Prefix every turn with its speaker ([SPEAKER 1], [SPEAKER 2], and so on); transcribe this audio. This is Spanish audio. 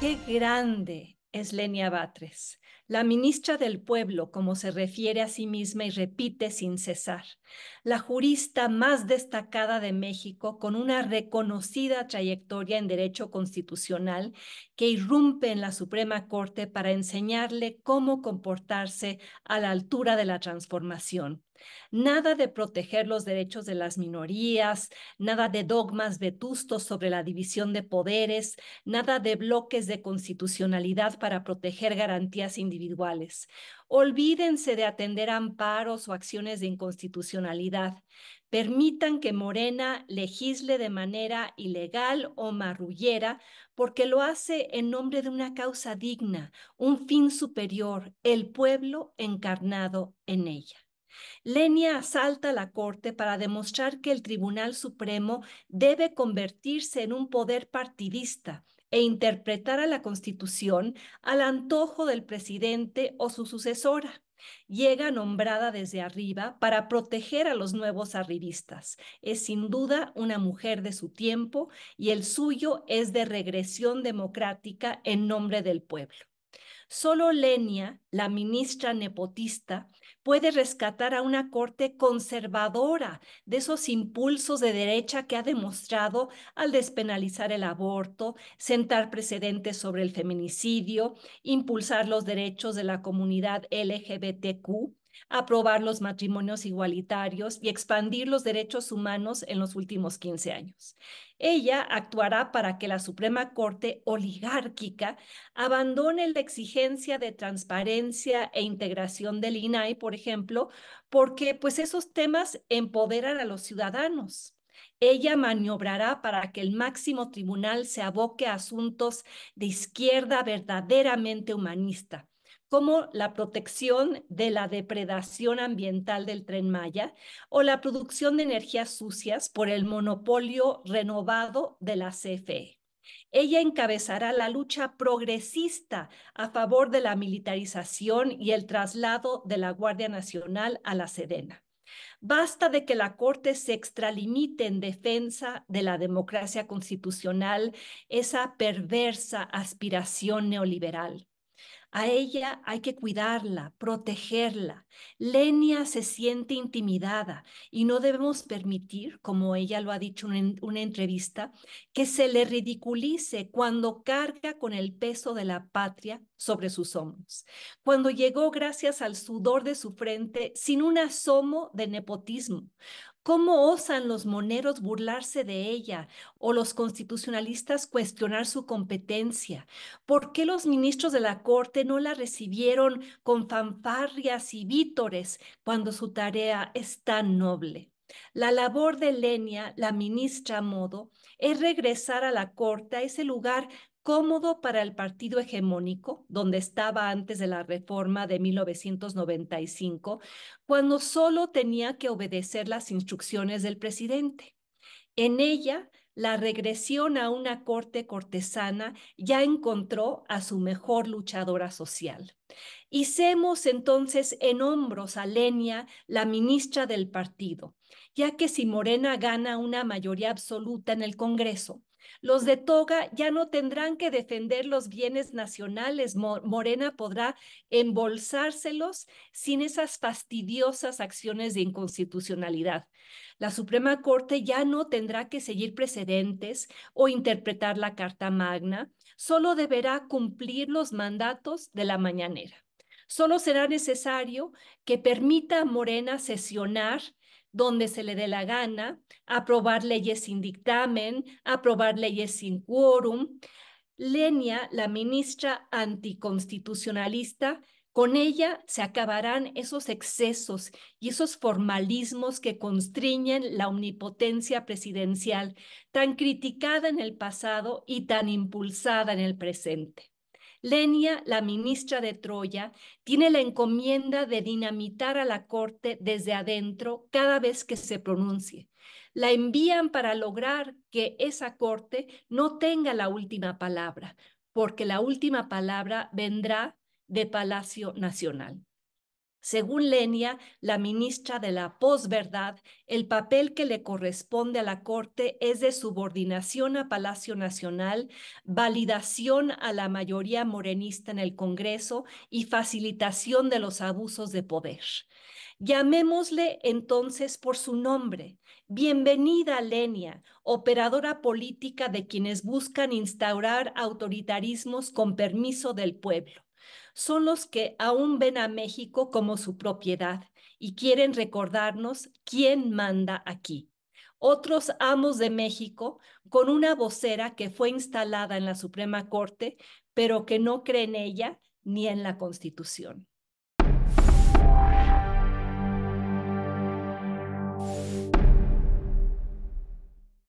[SPEAKER 1] Qué grande es Lenia Batres, la ministra del pueblo, como se refiere a sí misma y repite sin cesar, la jurista más destacada de México con una reconocida trayectoria en derecho constitucional que irrumpe en la Suprema Corte para enseñarle cómo comportarse a la altura de la transformación. Nada de proteger los derechos de las minorías, nada de dogmas vetustos sobre la división de poderes, nada de bloques de constitucionalidad para proteger garantías individuales. Olvídense de atender amparos o acciones de inconstitucionalidad. Permitan que Morena legisle de manera ilegal o marrullera porque lo hace en nombre de una causa digna, un fin superior, el pueblo encarnado en ella. Lenia asalta la Corte para demostrar que el Tribunal Supremo debe convertirse en un poder partidista e interpretar a la Constitución al antojo del presidente o su sucesora. Llega nombrada desde arriba para proteger a los nuevos arribistas. Es sin duda una mujer de su tiempo y el suyo es de regresión democrática en nombre del pueblo. Solo Lenia, la ministra nepotista, puede rescatar a una corte conservadora de esos impulsos de derecha que ha demostrado al despenalizar el aborto, sentar precedentes sobre el feminicidio, impulsar los derechos de la comunidad LGBTQ aprobar los matrimonios igualitarios y expandir los derechos humanos en los últimos 15 años. Ella actuará para que la Suprema Corte oligárquica abandone la exigencia de transparencia e integración del INAI, por ejemplo, porque pues esos temas empoderan a los ciudadanos. Ella maniobrará para que el máximo tribunal se aboque a asuntos de izquierda verdaderamente humanista como la protección de la depredación ambiental del tren Maya o la producción de energías sucias por el monopolio renovado de la CFE. Ella encabezará la lucha progresista a favor de la militarización y el traslado de la Guardia Nacional a la Sedena. Basta de que la Corte se extralimite en defensa de la democracia constitucional, esa perversa aspiración neoliberal. A ella hay que cuidarla, protegerla. Lenia se siente intimidada y no debemos permitir, como ella lo ha dicho en una entrevista, que se le ridiculice cuando carga con el peso de la patria sobre sus hombros. Cuando llegó gracias al sudor de su frente sin un asomo de nepotismo, ¿Cómo osan los moneros burlarse de ella o los constitucionalistas cuestionar su competencia? ¿Por qué los ministros de la Corte no la recibieron con fanfarrias y vítores cuando su tarea es tan noble? La labor de Lenia, la ministra Modo, es regresar a la corte, a ese lugar cómodo para el partido hegemónico, donde estaba antes de la reforma de 1995, cuando solo tenía que obedecer las instrucciones del presidente. En ella, la regresión a una corte cortesana ya encontró a su mejor luchadora social. Hicemos entonces en hombros a Lenia, la ministra del partido, ya que si Morena gana una mayoría absoluta en el Congreso, los de toga ya no tendrán que defender los bienes nacionales. Morena podrá embolsárselos sin esas fastidiosas acciones de inconstitucionalidad. La Suprema Corte ya no tendrá que seguir precedentes o interpretar la Carta Magna, solo deberá cumplir los mandatos de la mañanera. Solo será necesario que permita a Morena sesionar donde se le dé la gana, aprobar leyes sin dictamen, aprobar leyes sin quórum. Lenia, la ministra anticonstitucionalista, con ella se acabarán esos excesos y esos formalismos que constriñen la omnipotencia presidencial, tan criticada en el pasado y tan impulsada en el presente. Lenia, la ministra de Troya, tiene la encomienda de dinamitar a la corte desde adentro cada vez que se pronuncie. La envían para lograr que esa corte no tenga la última palabra, porque la última palabra vendrá de Palacio Nacional. Según Lenia, la ministra de la posverdad, el papel que le corresponde a la Corte es de subordinación a Palacio Nacional, validación a la mayoría morenista en el Congreso y facilitación de los abusos de poder. Llamémosle entonces por su nombre. Bienvenida, Lenia, operadora política de quienes buscan instaurar autoritarismos con permiso del pueblo son los que aún ven a México como su propiedad y quieren recordarnos quién manda aquí. Otros amos de México con una vocera que fue instalada en la Suprema Corte, pero que no cree en ella ni en la Constitución.